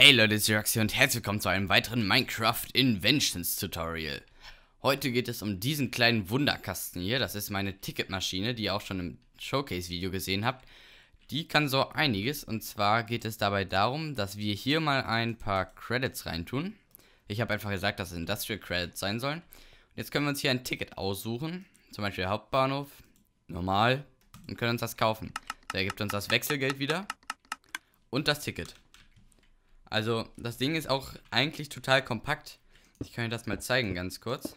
Hey Leute, es ist Jurax hier und herzlich willkommen zu einem weiteren Minecraft Inventions Tutorial. Heute geht es um diesen kleinen Wunderkasten hier. Das ist meine Ticketmaschine, die ihr auch schon im Showcase-Video gesehen habt. Die kann so einiges und zwar geht es dabei darum, dass wir hier mal ein paar Credits reintun. Ich habe einfach gesagt, dass es Industrial Credits sein sollen. Und jetzt können wir uns hier ein Ticket aussuchen, zum Beispiel Hauptbahnhof, normal und können uns das kaufen. Der gibt uns das Wechselgeld wieder und das Ticket. Also das Ding ist auch eigentlich total kompakt. Ich kann euch das mal zeigen ganz kurz.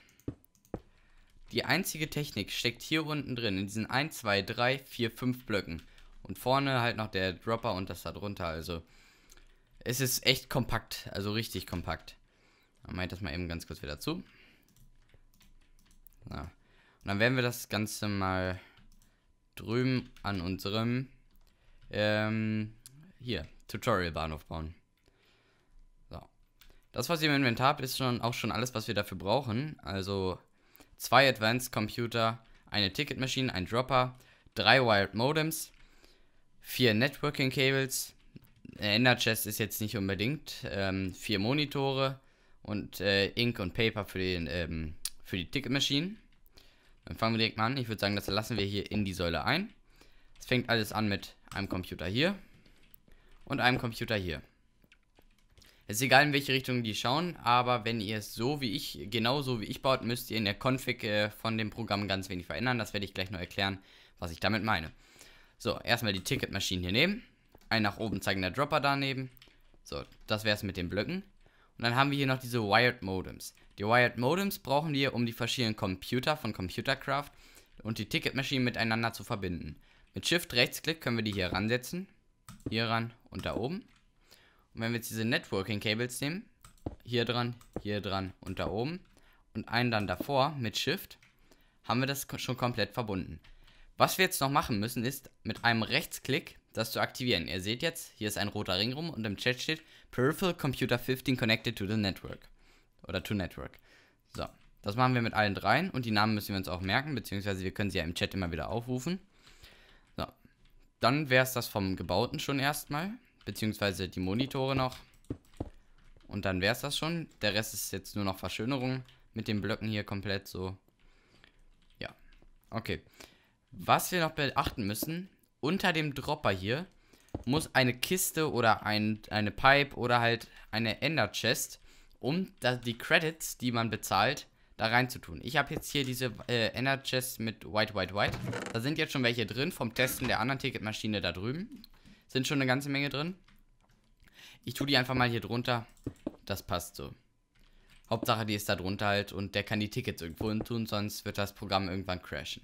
Die einzige Technik steckt hier unten drin, in diesen 1, 2, 3, 4, 5 Blöcken. Und vorne halt noch der Dropper und das da drunter. Also es ist echt kompakt, also richtig kompakt. Dann ich das mal eben ganz kurz wieder zu. So. Und dann werden wir das Ganze mal drüben an unserem ähm, hier, Tutorial-Bahnhof bauen. Das, was wir im Inventar haben, ist schon auch schon alles, was wir dafür brauchen. Also zwei Advanced Computer, eine Ticketmaschine, ein Dropper, drei Wired Modems, vier Networking Cables, eine äh, Ender Chest ist jetzt nicht unbedingt, ähm, vier Monitore und äh, Ink und Paper für, den, ähm, für die Ticketmaschine. Dann fangen wir direkt mal an. Ich würde sagen, das lassen wir hier in die Säule ein. Es fängt alles an mit einem Computer hier und einem Computer hier. Es ist egal, in welche Richtung die schauen, aber wenn ihr es so wie ich, genau so wie ich baut, müsst ihr in der Config äh, von dem Programm ganz wenig verändern. Das werde ich gleich noch erklären, was ich damit meine. So, erstmal die Ticketmaschinen hier nehmen. Ein nach oben zeigender Dropper daneben. So, das wäre es mit den Blöcken. Und dann haben wir hier noch diese Wired Modems. Die Wired Modems brauchen wir, um die verschiedenen Computer von Computercraft und die Ticketmaschinen miteinander zu verbinden. Mit Shift-Rechtsklick können wir die hier ransetzen. Hier ran und da oben. Und wenn wir jetzt diese Networking-Cables nehmen, hier dran, hier dran und da oben und einen dann davor mit Shift, haben wir das schon komplett verbunden. Was wir jetzt noch machen müssen, ist mit einem Rechtsklick das zu aktivieren. Ihr seht jetzt, hier ist ein roter Ring rum und im Chat steht Peripheral Computer 15 connected to the network. Oder to network. So, das machen wir mit allen dreien und die Namen müssen wir uns auch merken, beziehungsweise wir können sie ja im Chat immer wieder aufrufen. So, dann wäre es das vom Gebauten schon erstmal. Beziehungsweise die Monitore noch. Und dann wäre es das schon. Der Rest ist jetzt nur noch Verschönerung mit den Blöcken hier komplett so. Ja, okay. Was wir noch beachten müssen, unter dem Dropper hier muss eine Kiste oder ein, eine Pipe oder halt eine Ender Chest, um da die Credits, die man bezahlt, da reinzutun. Ich habe jetzt hier diese äh, Ender Chest mit White, White, White. Da sind jetzt schon welche drin vom Testen der anderen Ticketmaschine da drüben. Sind schon eine ganze Menge drin. Ich tue die einfach mal hier drunter. Das passt so. Hauptsache, die ist da drunter halt und der kann die Tickets irgendwo hin tun, sonst wird das Programm irgendwann crashen.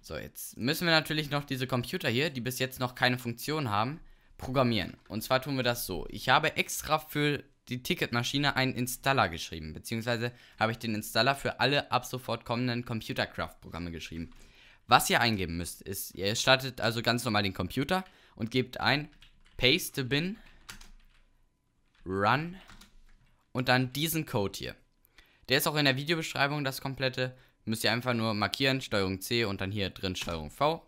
So, jetzt müssen wir natürlich noch diese Computer hier, die bis jetzt noch keine Funktion haben, programmieren. Und zwar tun wir das so. Ich habe extra für die Ticketmaschine einen Installer geschrieben, beziehungsweise habe ich den Installer für alle ab sofort kommenden Computercraft-Programme geschrieben. Was ihr eingeben müsst, ist, ihr startet also ganz normal den Computer und gebt ein paste bin run und dann diesen Code hier. Der ist auch in der Videobeschreibung das komplette. Müsst ihr einfach nur markieren, Steuerung C und dann hier drin Steuerung V.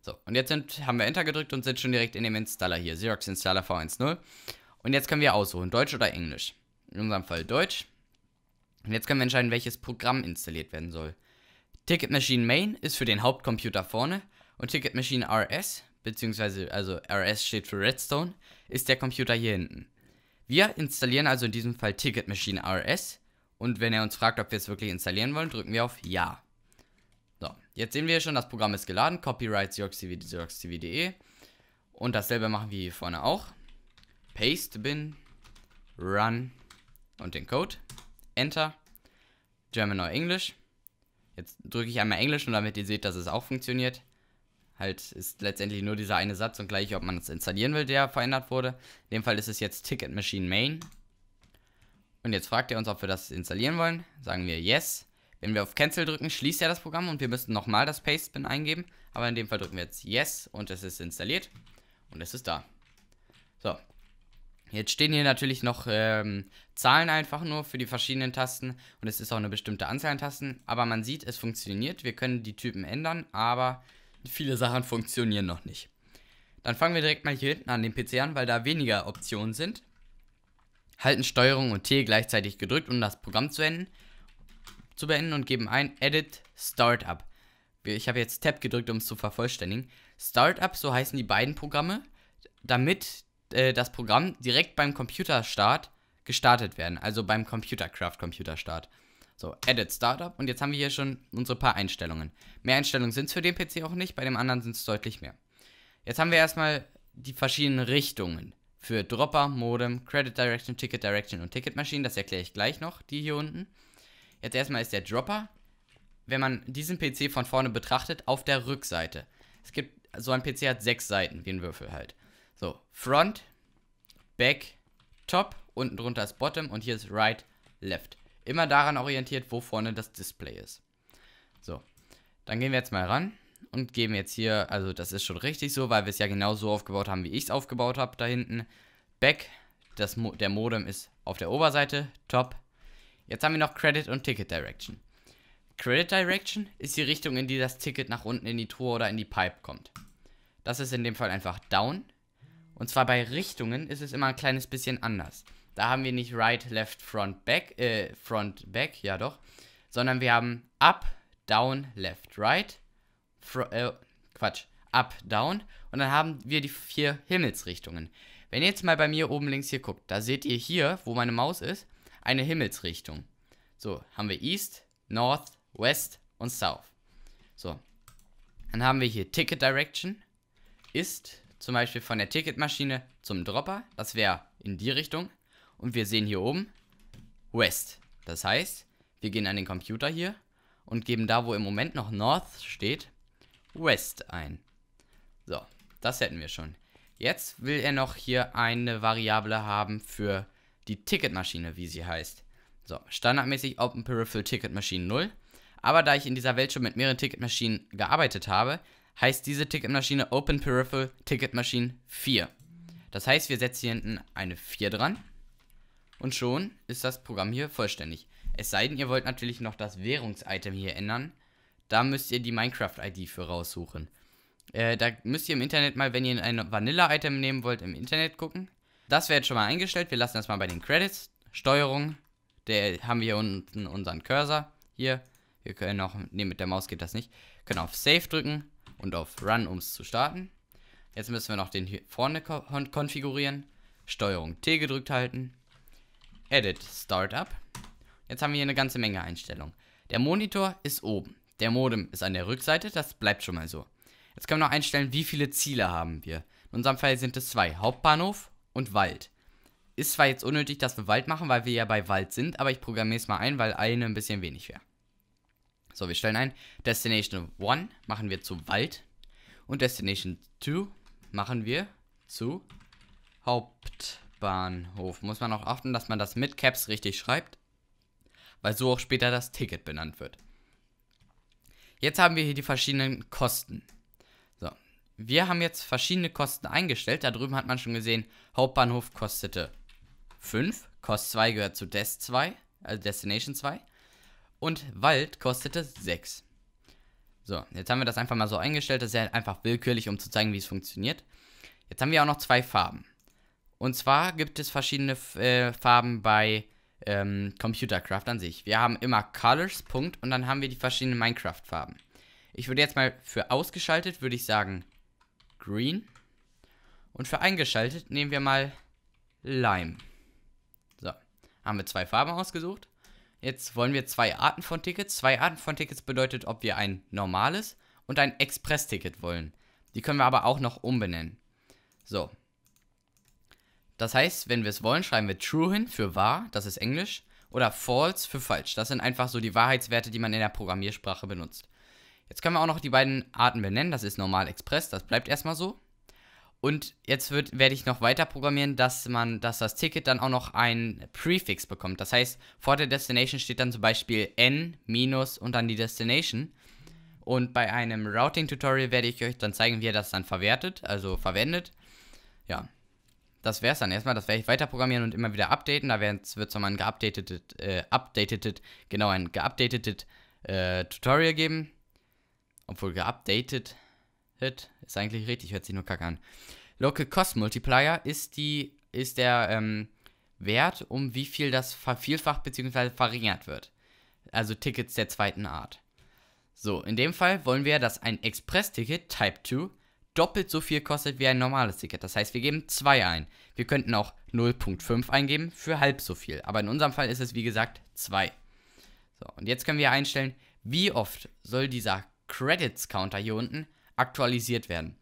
So, und jetzt sind, haben wir Enter gedrückt und sind schon direkt in dem Installer hier, Xerox Installer V10. Und jetzt können wir aussuchen, Deutsch oder Englisch. In unserem Fall Deutsch. Und jetzt können wir entscheiden, welches Programm installiert werden soll. Ticket Machine Main ist für den Hauptcomputer vorne und Ticket Machine RS, beziehungsweise also RS steht für Redstone, ist der Computer hier hinten. Wir installieren also in diesem Fall Ticket Machine RS und wenn er uns fragt, ob wir es wirklich installieren wollen, drücken wir auf Ja. So, jetzt sehen wir schon, das Programm ist geladen, copyright xeroxtv.de und dasselbe machen wir hier vorne auch. Paste bin, run und den Code, Enter, German or English. Jetzt drücke ich einmal Englisch und damit ihr seht, dass es auch funktioniert. Halt ist letztendlich nur dieser eine Satz und gleich, ob man es installieren will, der verändert wurde. In dem Fall ist es jetzt Ticket Machine Main. Und jetzt fragt er uns, ob wir das installieren wollen. Sagen wir Yes. Wenn wir auf Cancel drücken, schließt er das Programm und wir müssten nochmal das Paste-Bin eingeben. Aber in dem Fall drücken wir jetzt Yes und es ist installiert. Und es ist da. So, Jetzt stehen hier natürlich noch ähm, Zahlen einfach nur für die verschiedenen Tasten und es ist auch eine bestimmte Anzahl an Tasten, aber man sieht, es funktioniert. Wir können die Typen ändern, aber viele Sachen funktionieren noch nicht. Dann fangen wir direkt mal hier hinten an den PC an, weil da weniger Optionen sind. Halten Steuerung und T gleichzeitig gedrückt, um das Programm zu, enden, zu beenden und geben ein Edit Startup. Ich habe jetzt Tab gedrückt, um es zu vervollständigen. Startup, so heißen die beiden Programme, damit äh, das Programm direkt beim Computerstart gestartet werden. Also beim Computercraft Computerstart. So, Edit Startup. Und jetzt haben wir hier schon unsere paar Einstellungen. Mehr Einstellungen sind es für den PC auch nicht, bei dem anderen sind es deutlich mehr. Jetzt haben wir erstmal die verschiedenen Richtungen für Dropper, Modem, Credit Direction, Ticket Direction und Ticket Machine. Das erkläre ich gleich noch, die hier unten. Jetzt erstmal ist der Dropper, wenn man diesen PC von vorne betrachtet, auf der Rückseite. Es gibt, so ein PC hat sechs Seiten, wie ein Würfel halt. So, Front, Back, Top, unten drunter ist Bottom und hier ist Right, Left. Immer daran orientiert, wo vorne das Display ist. So, dann gehen wir jetzt mal ran und geben jetzt hier, also das ist schon richtig so, weil wir es ja genau so aufgebaut haben, wie ich es aufgebaut habe da hinten. Back, das Mo der Modem ist auf der Oberseite, Top. Jetzt haben wir noch Credit und Ticket Direction. Credit Direction ist die Richtung, in die das Ticket nach unten in die Truhe oder in die Pipe kommt. Das ist in dem Fall einfach Down. Und zwar bei Richtungen ist es immer ein kleines bisschen anders. Da haben wir nicht right, left, front, back, äh, front, back, ja doch, sondern wir haben up, down, left, right, äh, Quatsch, up, down und dann haben wir die vier Himmelsrichtungen. Wenn ihr jetzt mal bei mir oben links hier guckt, da seht ihr hier, wo meine Maus ist, eine Himmelsrichtung. So, haben wir East, North, West und South. So, dann haben wir hier Ticket Direction, ist, zum Beispiel von der Ticketmaschine zum Dropper. Das wäre in die Richtung. Und wir sehen hier oben West. Das heißt, wir gehen an den Computer hier und geben da, wo im Moment noch North steht, West ein. So, das hätten wir schon. Jetzt will er noch hier eine Variable haben für die Ticketmaschine, wie sie heißt. So, standardmäßig Open Peripheral Ticketmaschine 0. Aber da ich in dieser Welt schon mit mehreren Ticketmaschinen gearbeitet habe, heißt diese Ticketmaschine Open Peripheral Ticket Machine 4. Das heißt, wir setzen hier hinten eine 4 dran und schon ist das Programm hier vollständig. Es sei denn, ihr wollt natürlich noch das Währungsitem hier ändern. Da müsst ihr die Minecraft-ID für raussuchen. Äh, da müsst ihr im Internet mal, wenn ihr ein Vanilla-Item nehmen wollt, im Internet gucken. Das wäre jetzt schon mal eingestellt. Wir lassen das mal bei den Credits. Steuerung. Der haben wir hier unten unseren Cursor. Hier. Wir können auch, ne, mit der Maus geht das nicht. Können auf Save drücken und auf Run, um es zu starten. Jetzt müssen wir noch den hier vorne ko konfigurieren. Steuerung T gedrückt halten. Edit Startup. Jetzt haben wir hier eine ganze Menge Einstellungen. Der Monitor ist oben. Der Modem ist an der Rückseite, das bleibt schon mal so. Jetzt können wir noch einstellen, wie viele Ziele haben wir. In unserem Fall sind es zwei, Hauptbahnhof und Wald. Ist zwar jetzt unnötig, dass wir Wald machen, weil wir ja bei Wald sind, aber ich programmiere es mal ein, weil eine ein bisschen wenig wäre. So, wir stellen ein. Destination 1 machen wir zu Wald. Und Destination 2 machen wir zu Hauptbahnhof. Muss man auch achten, dass man das mit Caps richtig schreibt. Weil so auch später das Ticket benannt wird. Jetzt haben wir hier die verschiedenen Kosten. So, wir haben jetzt verschiedene Kosten eingestellt. Da drüben hat man schon gesehen, Hauptbahnhof kostete 5. Cost 2 gehört zu Des 2, also Destination 2 und Wald kostete 6. So, jetzt haben wir das einfach mal so eingestellt. Das ist ja einfach willkürlich, um zu zeigen, wie es funktioniert. Jetzt haben wir auch noch zwei Farben. Und zwar gibt es verschiedene äh, Farben bei ähm, Computercraft an sich. Wir haben immer Colors, Punkt, und dann haben wir die verschiedenen Minecraft-Farben. Ich würde jetzt mal für ausgeschaltet, würde ich sagen Green. Und für eingeschaltet nehmen wir mal Lime. So, haben wir zwei Farben ausgesucht. Jetzt wollen wir zwei Arten von Tickets. Zwei Arten von Tickets bedeutet, ob wir ein normales und ein Express-Ticket wollen. Die können wir aber auch noch umbenennen. So. Das heißt, wenn wir es wollen, schreiben wir true hin für wahr, das ist Englisch, oder false für falsch. Das sind einfach so die Wahrheitswerte, die man in der Programmiersprache benutzt. Jetzt können wir auch noch die beiden Arten benennen. Das ist normal Express, das bleibt erstmal so. Und jetzt wird, werde ich noch weiter programmieren, dass man, dass das Ticket dann auch noch einen Prefix bekommt. Das heißt, vor der Destination steht dann zum Beispiel N minus und dann die Destination. Und bei einem Routing-Tutorial werde ich euch dann zeigen, wie ihr das dann verwertet, also verwendet. Ja, das wäre es dann erstmal. Das werde ich weiter programmieren und immer wieder updaten. Da wird es nochmal ein geupdatetes, äh, updateted, genau, ein geupdatetes äh, Tutorial geben. Obwohl geupdatet das ist eigentlich richtig, hört sich nur kacke an. Local Cost Multiplier ist, die, ist der ähm, Wert, um wie viel das vervielfacht bzw. verringert wird. Also Tickets der zweiten Art. So, in dem Fall wollen wir, dass ein Express-Ticket Type 2 doppelt so viel kostet wie ein normales Ticket. Das heißt, wir geben 2 ein. Wir könnten auch 0.5 eingeben für halb so viel. Aber in unserem Fall ist es, wie gesagt, 2. So, und jetzt können wir einstellen, wie oft soll dieser Credits-Counter hier unten aktualisiert werden.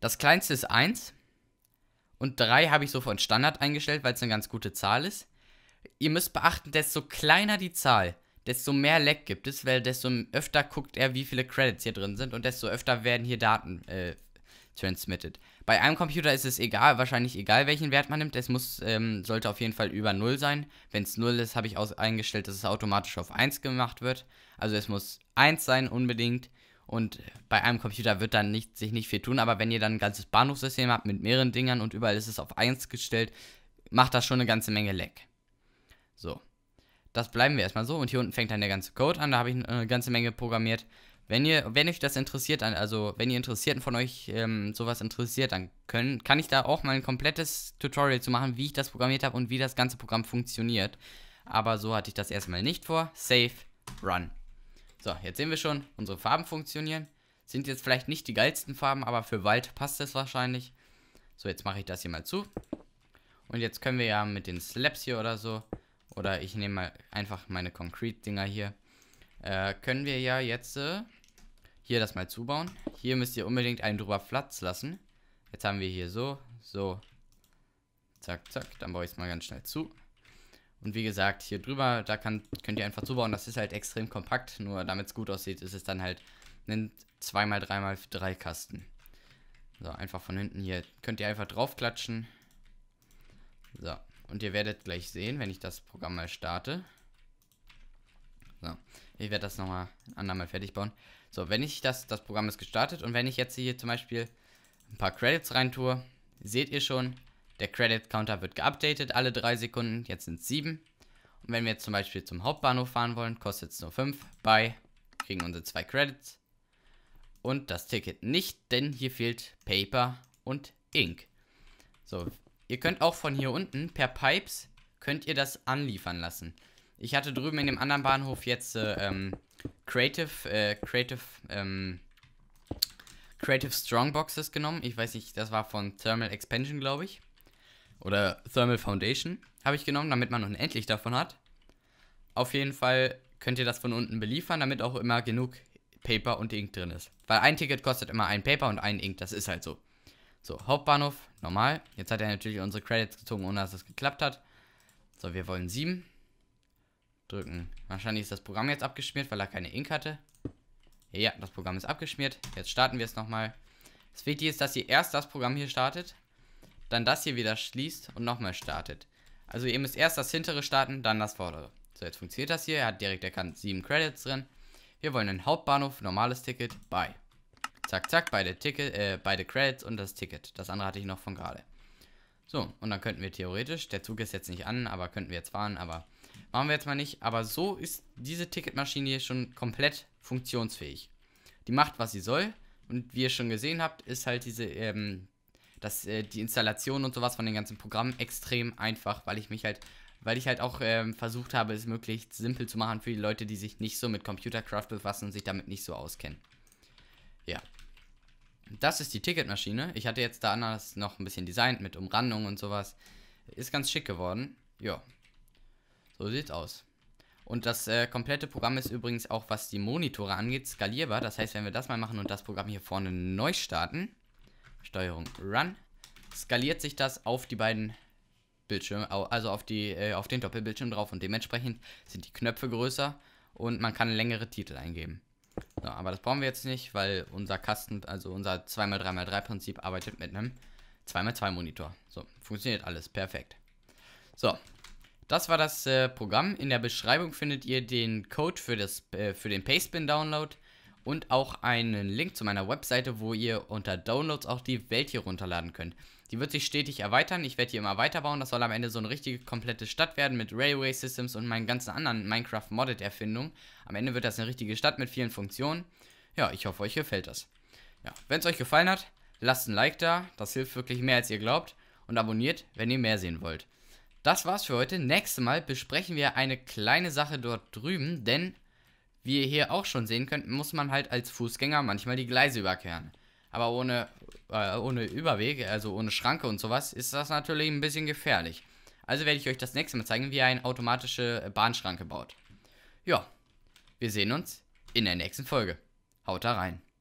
Das kleinste ist 1 und 3 habe ich so von Standard eingestellt, weil es eine ganz gute Zahl ist. Ihr müsst beachten, desto kleiner die Zahl, desto mehr Lag gibt es, weil desto öfter guckt er, wie viele Credits hier drin sind und desto öfter werden hier Daten äh, transmitted. Bei einem Computer ist es egal, wahrscheinlich egal, welchen Wert man nimmt. Es muss, ähm, sollte auf jeden Fall über 0 sein. Wenn es 0 ist, habe ich eingestellt, dass es automatisch auf 1 gemacht wird. Also es muss 1 sein unbedingt. Und bei einem Computer wird dann nicht, sich nicht viel tun, aber wenn ihr dann ein ganzes Bahnhofssystem habt mit mehreren Dingern und überall ist es auf 1 gestellt, macht das schon eine ganze Menge Leck. So. Das bleiben wir erstmal so und hier unten fängt dann der ganze Code an, da habe ich äh, eine ganze Menge programmiert. Wenn ihr, wenn euch das interessiert, also wenn ihr Interessierten von euch ähm, sowas interessiert, dann können, kann ich da auch mal ein komplettes Tutorial zu machen, wie ich das programmiert habe und wie das ganze Programm funktioniert. Aber so hatte ich das erstmal nicht vor. Save, Run. So, jetzt sehen wir schon, unsere Farben funktionieren. Sind jetzt vielleicht nicht die geilsten Farben, aber für Wald passt das wahrscheinlich. So, jetzt mache ich das hier mal zu. Und jetzt können wir ja mit den Slaps hier oder so, oder ich nehme mal einfach meine Concrete-Dinger hier, äh, können wir ja jetzt äh, hier das mal zubauen. Hier müsst ihr unbedingt einen drüber Platz lassen. Jetzt haben wir hier so, so, zack, zack. Dann baue ich es mal ganz schnell zu. Und wie gesagt, hier drüber, da kann, könnt ihr einfach zubauen. Das ist halt extrem kompakt, nur damit es gut aussieht, ist es dann halt ein 2x3x3 Kasten. So, einfach von hinten hier. Könnt ihr einfach draufklatschen. So, und ihr werdet gleich sehen, wenn ich das Programm mal starte. So, ich werde das nochmal ein andermal fertig bauen. So, wenn ich das, das Programm ist gestartet und wenn ich jetzt hier zum Beispiel ein paar Credits rein tue, seht ihr schon, der Credit Counter wird geupdatet alle drei Sekunden, jetzt sind es sieben. Und wenn wir jetzt zum Beispiel zum Hauptbahnhof fahren wollen, kostet es nur fünf. Bei kriegen unsere zwei Credits. Und das Ticket nicht, denn hier fehlt Paper und Ink. So, ihr könnt auch von hier unten per Pipes könnt ihr das anliefern lassen. Ich hatte drüben in dem anderen Bahnhof jetzt äh, ähm, Creative, äh, Creative, ähm, Creative Strongboxes genommen. Ich weiß nicht, das war von Thermal Expansion, glaube ich. Oder Thermal Foundation habe ich genommen, damit man unendlich davon hat. Auf jeden Fall könnt ihr das von unten beliefern, damit auch immer genug Paper und Ink drin ist. Weil ein Ticket kostet immer ein Paper und ein Ink, das ist halt so. So, Hauptbahnhof, normal. Jetzt hat er natürlich unsere Credits gezogen, ohne dass es das geklappt hat. So, wir wollen 7 drücken. Wahrscheinlich ist das Programm jetzt abgeschmiert, weil er keine Ink hatte. Ja, das Programm ist abgeschmiert. Jetzt starten wir es nochmal. Das Wichtige ist, dass ihr erst das Programm hier startet dann das hier wieder schließt und nochmal startet. Also ihr müsst erst das hintere starten, dann das vordere. So, jetzt funktioniert das hier. Er hat direkt erkannt 7 Credits drin. Wir wollen den Hauptbahnhof, normales Ticket, bei. Zack, zack, beide, Ticket, äh, beide Credits und das Ticket. Das andere hatte ich noch von gerade. So, und dann könnten wir theoretisch, der Zug ist jetzt nicht an, aber könnten wir jetzt fahren, aber machen wir jetzt mal nicht. Aber so ist diese Ticketmaschine hier schon komplett funktionsfähig. Die macht, was sie soll. Und wie ihr schon gesehen habt, ist halt diese ähm, dass äh, die Installation und sowas von den ganzen Programmen extrem einfach, weil ich mich halt, weil ich halt auch ähm, versucht habe, es möglichst simpel zu machen für die Leute, die sich nicht so mit Computercraft befassen und sich damit nicht so auskennen. Ja. Das ist die Ticketmaschine. Ich hatte jetzt da anders noch ein bisschen designt mit Umrandung und sowas. Ist ganz schick geworden. Ja. So sieht's aus. Und das äh, komplette Programm ist übrigens auch, was die Monitore angeht, skalierbar. Das heißt, wenn wir das mal machen und das Programm hier vorne neu starten, Steuerung Run, skaliert sich das auf die beiden Bildschirme, also auf, die, äh, auf den Doppelbildschirm drauf und dementsprechend sind die Knöpfe größer und man kann längere Titel eingeben. So, aber das brauchen wir jetzt nicht, weil unser Kasten, also unser 2x3x3 Prinzip arbeitet mit einem 2x2 Monitor. So, funktioniert alles, perfekt. So, das war das äh, Programm. In der Beschreibung findet ihr den Code für, das, äh, für den Pastebin Download und auch einen Link zu meiner Webseite, wo ihr unter Downloads auch die Welt hier runterladen könnt. Die wird sich stetig erweitern, ich werde hier immer weiterbauen, das soll am Ende so eine richtige komplette Stadt werden mit Railway Systems und meinen ganzen anderen Minecraft-Modded-Erfindungen. Am Ende wird das eine richtige Stadt mit vielen Funktionen. Ja, ich hoffe, euch gefällt das. Ja, wenn es euch gefallen hat, lasst ein Like da, das hilft wirklich mehr als ihr glaubt und abonniert, wenn ihr mehr sehen wollt. Das war's für heute. Nächstes Mal besprechen wir eine kleine Sache dort drüben, denn wie ihr hier auch schon sehen könnt, muss man halt als Fußgänger manchmal die Gleise überqueren. Aber ohne, äh, ohne Überweg, also ohne Schranke und sowas, ist das natürlich ein bisschen gefährlich. Also werde ich euch das nächste Mal zeigen, wie ihr eine automatische Bahnschranke baut. Ja, wir sehen uns in der nächsten Folge. Haut da rein.